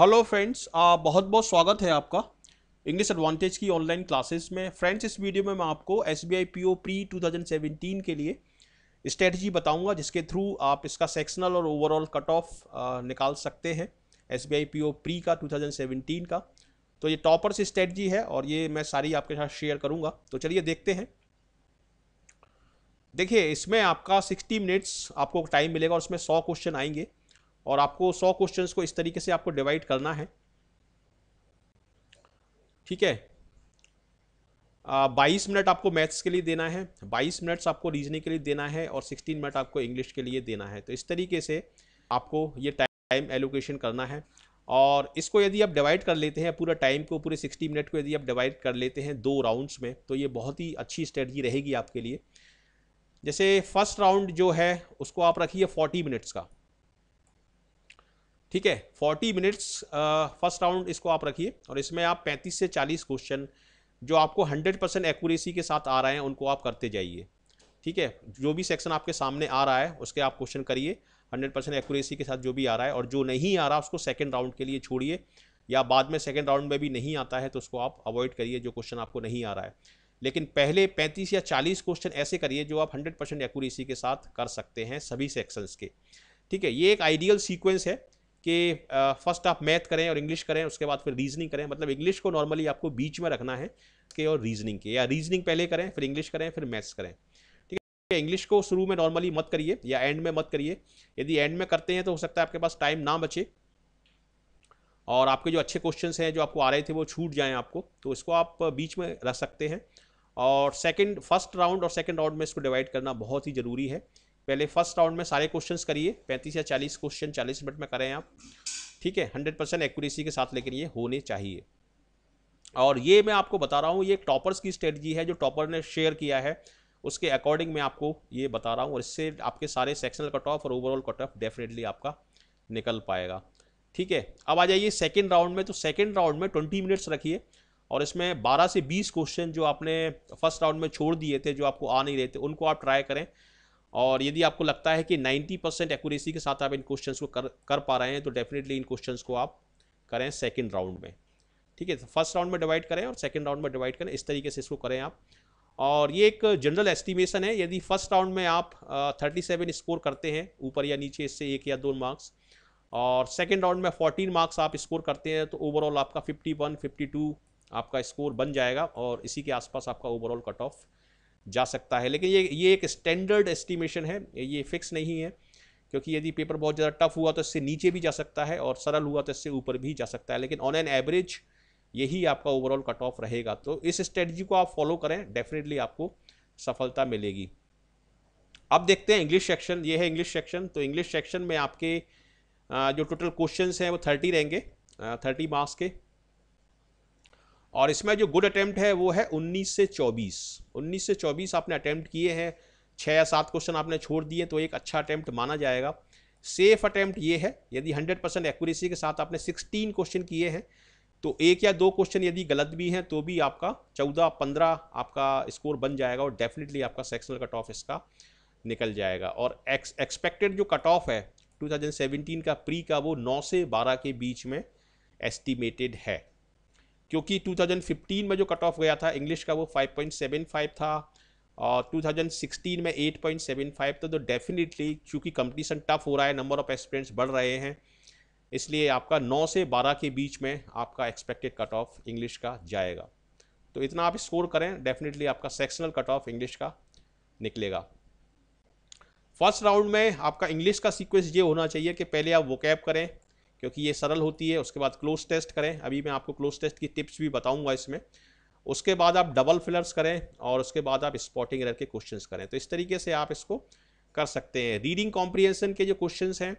hello friends बहुत बहुत स्वागत है आपका इंग्लिश एडवांटेज की ऑनलाइन क्लासेस में फ्रेंड्स इस वीडियो में मैं आपको S B I P O pre two thousand seventeen के लिए स्ट्रेटजी बताऊंगा जिसके थ्रू आप इसका सेक्शनल और ओवरऑल कट ऑफ निकाल सकते हैं S B I P O pre का टू थाउजेंड सेवेंटीन का तो ये टॉपर्स स्ट्रेटजी है और ये मैं सारी आपके साथ शेयर करूँगा तो चलिए देखते हैं देखिए इसमें आपका सिक्सटी मिनट्स आपको टाइम मिलेगा और उसमें सौ क्वेश्चन आएंगे और आपको सौ क्वेश्चन को इस तरीके से आपको डिवाइड करना है ठीक है बाईस मिनट आपको मैथ्स के लिए देना है बाईस मिनट्स आपको रीजनिंग के लिए देना है और सिक्सटीन मिनट आपको इंग्लिश के लिए देना है तो इस तरीके से आपको ये टाइम एलोकेशन करना है और इसको यदि आप डिवाइड कर लेते हैं पूरा टाइम को पूरे 60 मिनट को यदि आप डिवाइड कर लेते हैं दो राउंड्स में तो ये बहुत ही अच्छी स्ट्रेटजी रहेगी आपके लिए जैसे फर्स्ट राउंड जो है उसको आप रखिए 40 मिनट्स का ठीक है फोर्टी मिनट्स फर्स्ट राउंड इसको आप रखिए और इसमें आप पैंतीस से चालीस क्वेश्चन जो आपको हंड्रेड परसेंट एक्यूरेसी के साथ आ रहे हैं उनको आप करते जाइए ठीक है जो भी सेक्शन आपके सामने आ रहा है उसके आप क्वेश्चन करिए हंड्रेड परसेंट एक्यूरेसी के साथ जो भी आ रहा है और जो नहीं आ रहा उसको सेकेंड राउंड के लिए छोड़िए या बाद में सेकेंड राउंड में भी नहीं आता है तो उसको आप अवॉइड करिए जो क्वेश्चन आपको नहीं आ रहा है लेकिन पहले पैंतीस या चालीस क्वेश्चन ऐसे करिए जो आप हंड्रेड परसेंट एक्यूरेसी के साथ कर सकते हैं सभी सेक्शंस के ठीक है ये एक आइडियल सीक्वेंस है कि फर्स्ट आप मैथ करें और इंग्लिश करें उसके बाद फिर रीजनिंग करें मतलब इंग्लिश को नॉर्मली आपको बीच में रखना है के और रीजनिंग के या रीजनिंग पहले करें फिर इंग्लिश करें फिर मैथ्स करें ठीक है इंग्लिश तो को शुरू में नॉर्मली मत करिए या एंड में मत करिए यदि एंड में करते हैं तो हो सकता है आपके पास टाइम ना बचे और आपके जो अच्छे क्वेश्चंस हैं जो आपको आ रहे थे वो छूट जाएं आपको तो इसको आप बीच में रख सकते हैं और सेकंड फर्स्ट राउंड और सेकंड राउंड में इसको डिवाइड करना बहुत ही ज़रूरी है पहले फर्स्ट राउंड में सारे क्वेश्चन करिए पैंतीस या चालीस क्वेश्चन चालीस मिनट में करें आप ठीक है हंड्रेड परसेंट एक्यूरेसी के साथ लेकिन ये होने चाहिए और ये मैं आपको बता रहा हूँ ये टॉपर्स की स्ट्रेटजी है जो टॉपर ने शेयर किया है उसके अकॉर्डिंग मैं आपको ये बता रहा हूँ और इससे आपके सारे सेक्शनल कट ऑफ और ओवरऑल कट ऑफ डेफिनेटली आपका निकल पाएगा ठीक है अब आ जाइए सेकेंड राउंड में तो सेकेंड राउंड में ट्वेंटी मिनट्स रखिए और इसमें बारह से बीस क्वेश्चन जो आपने फर्स्ट राउंड में छोड़ दिए थे जो आपको आ नहीं रहे थे उनको आप ट्राई करें और यदि आपको लगता है कि 90 परसेंट एक्यूरेसी के साथ आप इन क्वेश्चंस को कर कर पा रहे हैं तो डेफिनेटली इन क्वेश्चंस को आप करें सेकेंड राउंड में ठीक है फर्स्ट तो राउंड में डिवाइड करें और सेकेंड राउंड में डिवाइड करें इस तरीके से इसको करें आप और ये एक जनरल एस्टिमेशन है यदि फर्स्ट राउंड में आप थर्टी सेवन स्कोर करते हैं ऊपर या नीचे इससे एक या दो मार्क्स और सेकेंड राउंड में फोर्टीन मार्क्स आप स्कोर करते हैं तो ओवरऑल आपका फिफ्टी वन फिफ्टी टू आपका स्कोर बन जाएगा और इसी के आसपास आपका ओवरऑल कट ऑफ जा सकता है लेकिन ये ये एक स्टैंडर्ड एस्टिमेशन है ये फिक्स नहीं है क्योंकि यदि पेपर बहुत ज़्यादा टफ हुआ तो इससे नीचे भी जा सकता है और सरल हुआ तो इससे ऊपर भी जा सकता है लेकिन ऑन एन एवरेज यही आपका ओवरऑल कट ऑफ रहेगा तो इस स्ट्रेटजी को आप फॉलो करें डेफिनेटली आपको सफलता मिलेगी अब देखते हैं इंग्लिश सेक्शन ये है इंग्लिश सेक्शन तो इंग्लिश सेक्शन में आपके जो टोटल क्वेश्चंस हैं वो थर्टी रहेंगे थर्टी मार्क्स के और इसमें जो गुड अटैम्प्ट है वो है 19 से 24 19 से 24 आपने अटैम्प्ट किए हैं छः या सात क्वेश्चन आपने छोड़ दिए तो एक अच्छा अटैम्प्ट माना जाएगा सेफ अटैम्प्ट ये है यदि 100 परसेंट एक्यूरेसी के साथ आपने 16 क्वेश्चन किए हैं तो एक या दो क्वेश्चन यदि गलत भी हैं तो भी आपका चौदह पंद्रह आपका स्कोर बन जाएगा और डेफिनेटली आपका सेक्शनल कट ऑफ इसका निकल जाएगा और एक्सपेक्टेड जो कट ऑफ है 2017 का प्री का वो 9 से 12 के बीच में एस्टिमेटेड है क्योंकि 2015 में जो कट ऑफ गया था इंग्लिश का वो 5.75 था और 2016 में 8.75 था तो डेफिनेटली चूँकि कंपटीशन टफ हो रहा है नंबर ऑफ एस्पिरेंट्स बढ़ रहे हैं इसलिए आपका 9 से 12 के बीच में आपका एक्सपेक्टेड कट ऑफ इंग्लिश का जाएगा तो इतना आप स्कोर करें डेफिनेटली आपका सेक्शनल कट ऑफ इंग्लिश का निकलेगा फर्स्ट राउंड में आपका इंग्लिश का सीक्वेंस ये होना चाहिए कि पहले आप वो करें क्योंकि ये सरल होती है उसके बाद क्लोज टेस्ट करें अभी मैं आपको क्लोज टेस्ट की टिप्स भी बताऊंगा इसमें उसके बाद आप डबल फिलर्स करें और उसके बाद आप स्पॉटिंग एरर के क्वेश्चंस करें तो इस तरीके से आप इसको कर सकते हैं रीडिंग कॉम्प्रीहेंसन के जो क्वेश्चंस हैं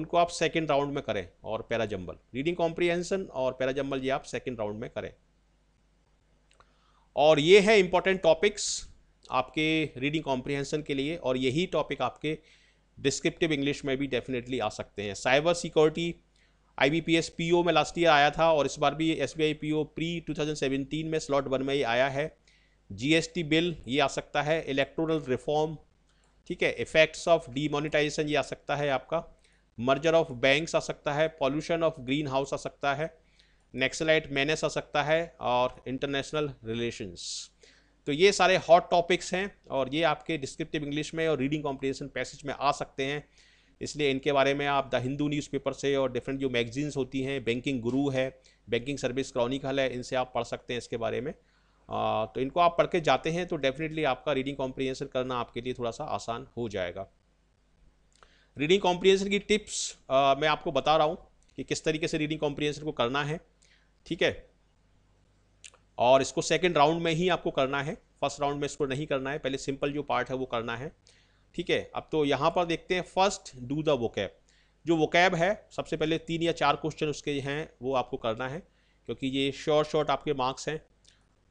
उनको आप सेकेंड राउंड में करें और पैराजम्बल रीडिंग कॉम्प्रीहेंसन और पैराजम्बल ये आप सेकेंड राउंड में करें और ये है इंपॉर्टेंट टॉपिक्स आपके रीडिंग कॉम्प्रीहेंसन के लिए और यही टॉपिक आपके डिस्क्रिप्टिव इंग्लिश में भी डेफिनेटली आ सकते हैं cyber security I B P S P O में लास्ट ईयर आया था और इस बार भी S B I P O pre two thousand में स्लॉट वन में ही आया है जी एस टी बिल ये आ सकता है इलेक्ट्रोनल रिफॉर्म ठीक है इफेक्ट्स ऑफ डीमोनिटाइजेशन ये आ सकता है आपका मर्जर ऑफ बैंक्स आ सकता है पॉल्यूशन ऑफ ग्रीन हाउस आ सकता है नेक्सलाइट मैनेस आ सकता है और इंटरनेशनल रिलेशंस तो ये सारे हॉट टॉपिक्स हैं और ये आपके डिस्क्रिप्टिव इंग्लिश में और रीडिंग कॉम्पिटिशन पैसेज में आ सकते हैं इसलिए इनके बारे में आप द हिंदू न्यूज़पेपर से और डिफरेंट जो मैगजीन्स होती हैं बैंकिंग गुरु है बैंकिंग सर्विस क्रॉनिकल है इनसे आप पढ़ सकते हैं इसके बारे में आ, तो इनको आप पढ़ के जाते हैं तो डेफिनेटली आपका रीडिंग कॉम्प्रीहेंसन करना आपके लिए थोड़ा सा आसान हो जाएगा रीडिंग कॉम्प्रीहेंसन की टिप्स आ, मैं आपको बता रहा हूँ कि किस तरीके से रीडिंग कॉम्प्रीहेंसन को करना है ठीक है और इसको सेकेंड राउंड में ही आपको करना है फर्स्ट राउंड में इसको नहीं करना है पहले सिंपल जो पार्ट है वो करना है ठीक है अब तो यहाँ पर देखते हैं फर्स्ट डू द वोकैब जो वोकैब है सबसे पहले तीन या चार क्वेश्चन उसके हैं वो आपको करना है क्योंकि ये शॉर्ट शॉर्ट आपके मार्क्स हैं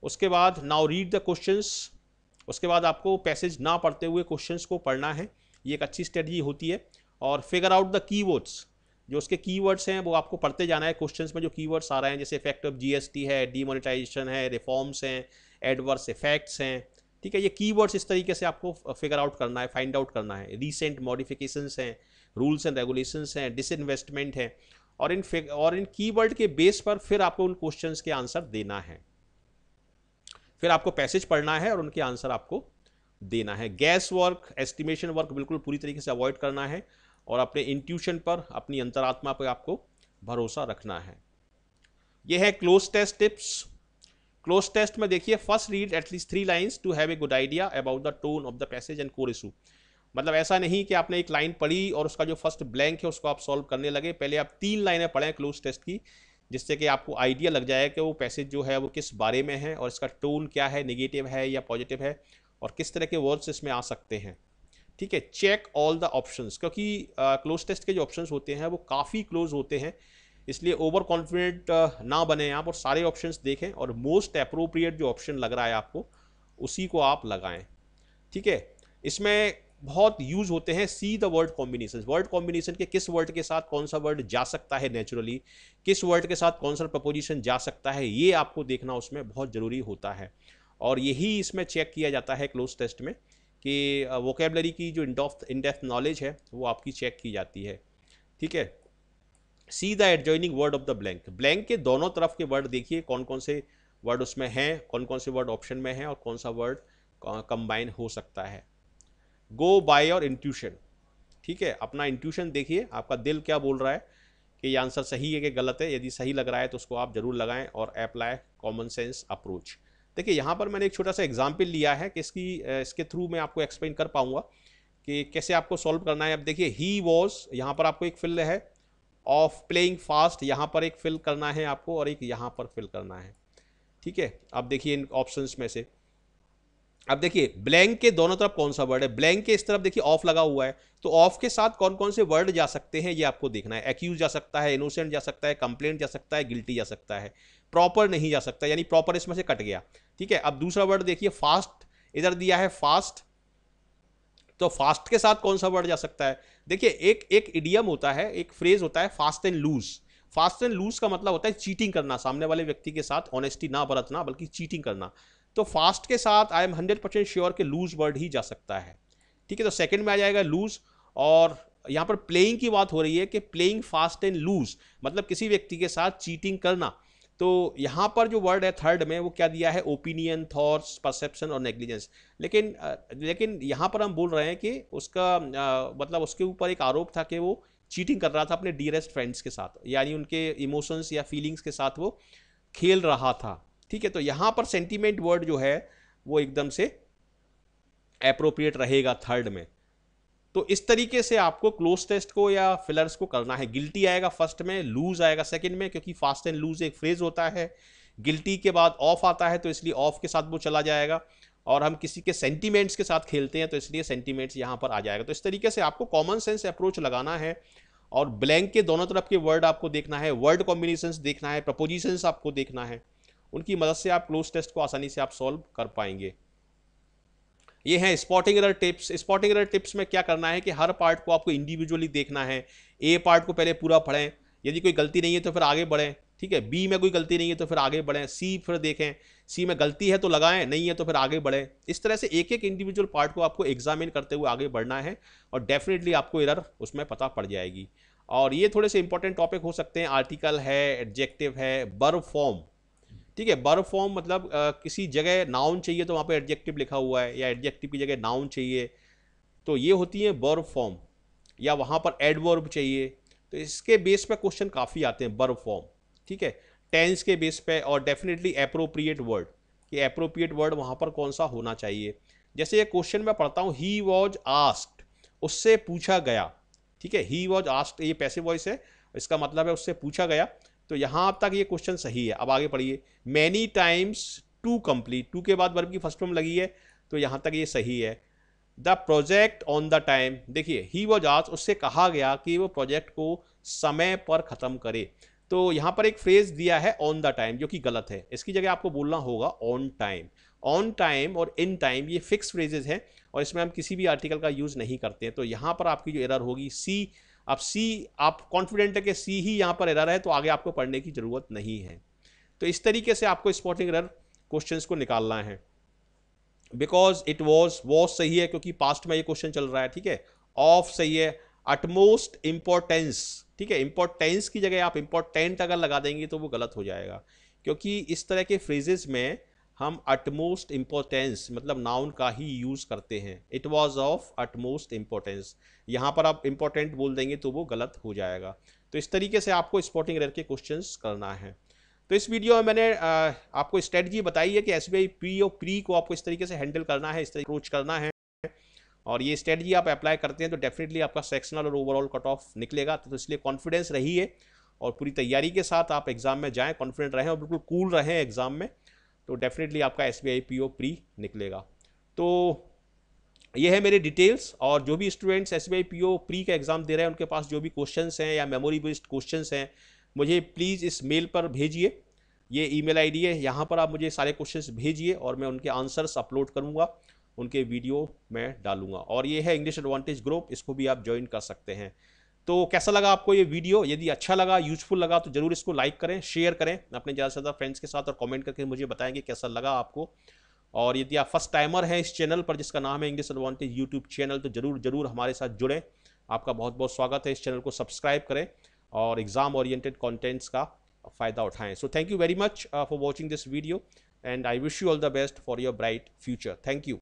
उसके बाद नाउ रीड द क्वेश्चन उसके बाद आपको पैसेज ना पढ़ते हुए क्वेश्चन को पढ़ना है ये एक अच्छी स्ट्रेटजी होती है और फिगर आउट द की जो उसके की हैं वो आपको पढ़ते जाना है क्वेश्चन में जो की आ रहे हैं जैसे इफेक्ट ऑफ जी है डीमोनेटाइजेशन है रिफॉर्म्स हैं एडवर्स इफेक्ट्स हैं ठीक है ये कीवर्ड्स इस तरीके से आपको फिगर आउट करना है फाइंड आउट करना है रिसेंट मॉडिफिकेशंस हैं रूल्स एंड रेगुलेशंस हैं डिसइन्वेस्टमेंट है और इन और इन कीवर्ड के बेस पर फिर आपको उन क्वेश्चंस के आंसर देना है फिर आपको पैसेज पढ़ना है और उनके आंसर आपको देना है गैस वर्क एस्टिमेशन वर्क बिल्कुल पूरी तरीके से अवॉइड करना है और अपने इंट्यूशन पर अपनी अंतरात्मा पर आपको भरोसा रखना है यह है cloze test tips cloze test में देखिए first read at least three lines to have a good idea about the tone of the passage and core issue मतलब ऐसा नहीं कि आपने एक लाइन पढ़ी और उसका जो फर्स्ट ब्लैंक है उसको आप सॉल्व करने लगे पहले आप तीन लाइनें पढ़ें क्लोज टेस्ट की जिससे कि आपको आइडिया लग जाए कि वो पैसेज जो है वो किस बारे में है और इसका टोन क्या है निगेटिव है या पॉजिटिव है और किस तरह के वर्ड्स इसमें आ सकते हैं ठीक है चेक ऑल द ऑप्शंस क्योंकि क्लोज टेस्ट के जो ऑप्शंस होते हैं वो काफ़ी क्लोज होते हैं इसलिए ओवर कॉन्फिडेंट uh, ना बने आप और सारे ऑप्शंस देखें और मोस्ट अप्रोप्रिएट जो ऑप्शन लग रहा है आपको उसी को आप लगाएं ठीक है इसमें बहुत यूज होते हैं see the word combination word combination के किस वर्ड के साथ कौन सा वर्ड जा सकता है नेचुरली किस वर्ड के साथ कौन सा प्रपोजिशन जा सकता है ये आपको देखना उसमें बहुत ज़रूरी होता है और यही इसमें चेक किया जाता है क्लोज टेस्ट में कि वोकेबलरी uh, की जो इंडॉफ इनडेप्थ नॉलेज है वो आपकी चेक की जाती है ठीक है see the adjoining word of the blank blank के दोनों तरफ के वर्ड देखिए कौन कौन से वर्ड उसमें हैं कौन कौन से वर्ड ऑप्शन में हैं और कौन सा वर्ड कंबाइन हो सकता है गो बाय और इंट्यूशन ठीक है अपना इंट्यूशन देखिए आपका दिल क्या बोल रहा है कि ये आंसर सही है कि गलत है यदि सही लग रहा है तो उसको आप जरूर लगाएं और अप्लाई कॉमन सेंस अप्रोच देखिए यहाँ पर मैंने एक छोटा सा एग्जाम्पल लिया है कि इसकी इसके थ्रू मैं आपको एक्सप्लेन कर पाऊंगा कि कैसे आपको सॉल्व करना है अब देखिए ही वॉज यहाँ पर आपको एक फिल्ड है ऑफ प्लेइंग फास्ट यहाँ पर एक फिल करना है आपको और एक यहाँ पर फिल करना है ठीक है अब देखिए इन ऑप्शन में से अब देखिए ब्लैंक के दोनों तरफ कौन सा वर्ड है ब्लैंक के इस तरफ देखिए ऑफ लगा हुआ है तो ऑफ के साथ कौन कौन से वर्ड जा सकते हैं ये आपको देखना है एक्यूज जा सकता है इनोसेंट जा सकता है कंप्लेंट जा सकता है गिल्टी जा सकता है प्रॉपर नहीं जा सकता यानी प्रॉपर इसमें से कट गया ठीक है अब दूसरा वर्ड देखिए फास्ट इधर दिया है फास्ट तो फास्ट के साथ कौन सा वर्ड जा सकता है देखिए एक एक इडियम होता है एक फ्रेज होता है fast and loose fast and loose का मतलब होता है चीटिंग करना सामने वाले व्यक्ति के साथ ऑनेस्टी ना बरतना बल्कि चीटिंग करना तो फास्ट के साथ I am hundred percent sure के लूज वर्ड ही जा सकता है ठीक है तो सेकंड में आ जाएगा लूज और यहाँ पर प्लेइंग की बात हो रही है कि प्लेइंग फास्ट एंड लूज मतलब किसी व्यक्ति के साथ चीटिंग करना तो यहाँ पर जो वर्ड है थर्ड में वो क्या दिया है ओपिनियन थॉट्स परसेप्शन और नेग्लिजेंस लेकिन लेकिन यहाँ पर हम बोल रहे हैं कि उसका आ, मतलब उसके ऊपर एक आरोप था कि वो चीटिंग कर रहा था अपने डियरेस्ट फ्रेंड्स के साथ यानी उनके इमोशंस या फीलिंग्स के साथ वो खेल रहा था ठीक है तो यहाँ पर सेंटिमेंट वर्ड जो है वो एकदम से अप्रोप्रिएट रहेगा थर्ड में तो इस तरीके से आपको क्लोज टेस्ट को या फिलर्स को करना है गिल्टी आएगा फर्स्ट में लूज आएगा सेकंड में क्योंकि फास्ट एंड लूज एक फ्रेज होता है गिल्टी के बाद ऑफ आता है तो इसलिए ऑफ के साथ वो चला जाएगा और हम किसी के सेंटीमेंट्स के साथ खेलते हैं तो इसलिए सेंटीमेंट्स यहाँ पर आ जाएगा तो इस तरीके से आपको कॉमन सेंस अप्रोच लगाना है और ब्लैंक के दोनों तरफ के वर्ड आपको देखना है वर्ड कॉम्बिनेशंस देखना है प्रपोजिशंस आपको देखना है उनकी मदद से आप क्लोज टेस्ट को आसानी से आप सॉल्व कर पाएंगे ये हैं spotting error tips spotting error tips में क्या करना है कि हर पार्ट को आपको इंडिविजुअली देखना है ए पार्ट को पहले पूरा पढ़ें यदि कोई गलती नहीं है तो फिर आगे बढ़ें ठीक है बी में कोई गलती नहीं है तो फिर आगे बढ़ें सी फिर देखें सी में गलती है तो लगाएं नहीं है तो फिर आगे बढ़ें इस तरह से एक एक इंडिविजुअल पार्ट को आपको एग्जामिन करते हुए आगे बढ़ना है और डेफिनेटली आपको एरर उसमें पता पड़ जाएगी और ये थोड़े से इंपॉर्टेंट टॉपिक हो सकते हैं आर्टिकल है एडजेक्टिव है बर्व फॉर्म ठीक है बर्फ फॉर्म मतलब आ, किसी जगह नाउन चाहिए तो वहाँ पे एडजेक्टिव लिखा हुआ है या एडजेक्टिव की जगह नाउन चाहिए तो ये होती है बर्फ फॉर्म या वहाँ पर एडवर्ब चाहिए तो इसके बेस पर क्वेश्चन काफ़ी आते हैं बर्फ फॉर्म ठीक है टेंस के बेस पर और डेफिनेटली अप्रोप्रिएट वर्ड कि अप्रोप्रिएट वर्ड वहाँ पर कौन सा होना चाहिए जैसे ये क्वेश्चन मैं पढ़ता हूँ ही वॉज आस्ट उससे पूछा गया ठीक है ही वॉज आस्ट ये पैसे वॉइस है इसका मतलब है उससे पूछा गया तो यहां अब तक ये क्वेश्चन सही है अब आगे पढ़िए many times to complete to के बाद वर्ब की फर्स्ट फॉर्म लगी है तो यहां तक ये सही है the project on the time देखिए ही वॉज आज उससे कहा गया कि वो प्रोजेक्ट को समय पर ख़त्म करे तो यहां पर एक फ्रेज दिया है ऑन द टाइम जो कि गलत है इसकी जगह आपको बोलना होगा ऑन टाइम ऑन टाइम और इन टाइम ये फिक्स फ्रेजेज हैं और इसमें हम किसी भी आर्टिकल का यूज़ नहीं करते हैं तो यहां पर आपकी जो एरर होगी सी अब सी आप कॉन्फिडेंट है कि सी ही यहाँ पर एरर है तो आगे आपको पढ़ने की ज़रूरत नहीं है तो इस तरीके से आपको स्पॉटिंग एरर क्वेश्चन को निकालना है बिकॉज इट वॉज वॉज सही है क्योंकि पास्ट में ये क्वेश्चन चल रहा है ठीक है ऑफ सही है अटमोस्ट इम्पोर्टेंस ठीक है इम्पोर्टेंस की जगह आप इम्पोर्टेंट अगर लगा देंगे तो वो गलत हो जाएगा क्योंकि इस तरह के फ्रेजेस में हम अटमोस्ट इम्पोर्टेंस मतलब नाउन का ही यूज़ करते हैं it was of utmost importance यहाँ पर आप इम्पोर्टेंट बोल देंगे तो वो गलत हो जाएगा तो इस तरीके से आपको स्पॉटिंग रेर के क्वेश्चन करना है तो इस वीडियो में मैंने आ, आपको स्ट्रेटजी बताई है कि एस बी प्री और प्री को आपको इस तरीके से हैंडल करना है इस तरीके अप्रोच करना है और ये स्ट्रेटजी आप अप्लाई करते हैं तो डेफिनेटली आपका सेक्शनल और ओवरऑल कट ऑफ निकलेगा तो इसलिए कॉन्फिडेंस रही है और पूरी तैयारी के साथ आप एग्ज़ाम में जाएँ कॉन्फिडेंट रहें और बिल्कुल कूल रहें एग्ज़ाम में तो डेफिनेटली आपका एस बी प्री निकलेगा तो ये है मेरे डिटेल्स और जो भी स्टूडेंट्स एस बी प्री का एग्ज़ाम दे रहे हैं उनके पास जो भी क्वेश्चन हैं या मेमोरी बेस्ड क्वेश्चन हैं मुझे प्लीज़ इस मेल पर भेजिए ये ईमेल आईडी है यहाँ पर आप मुझे सारे क्वेश्चंस भेजिए और मैं उनके आंसर्स अपलोड करूँगा उनके वीडियो मैं डालूंगा और ये है इंग्लिश एडवांटेज ग्रुप इसको भी आप ज्वाइन कर सकते हैं तो कैसा लगा आपको ये वीडियो यदि अच्छा लगा यूजफुल लगा तो जरूर इसको लाइक करें शेयर करें अपने ज़्यादा से ज़्यादा फ्रेंड्स के साथ और कमेंट करके मुझे बताएंगे कैसा लगा आपको और यदि आप फर्स्ट टाइमर हैं इस चैनल पर जिसका नाम है इंग्लिश एडवांटेज यूट्यूब चैनल तो जरूर जरूर हमारे साथ जुड़ें आपका बहुत बहुत स्वागत है इस चैनल को सब्सक्राइब करें और एग्जाम ओरिएटेड कॉन्टेंट्स का फ़ायदा उठाएँ so thank you very much for watching this video and I wish you all the best for your bright future thank you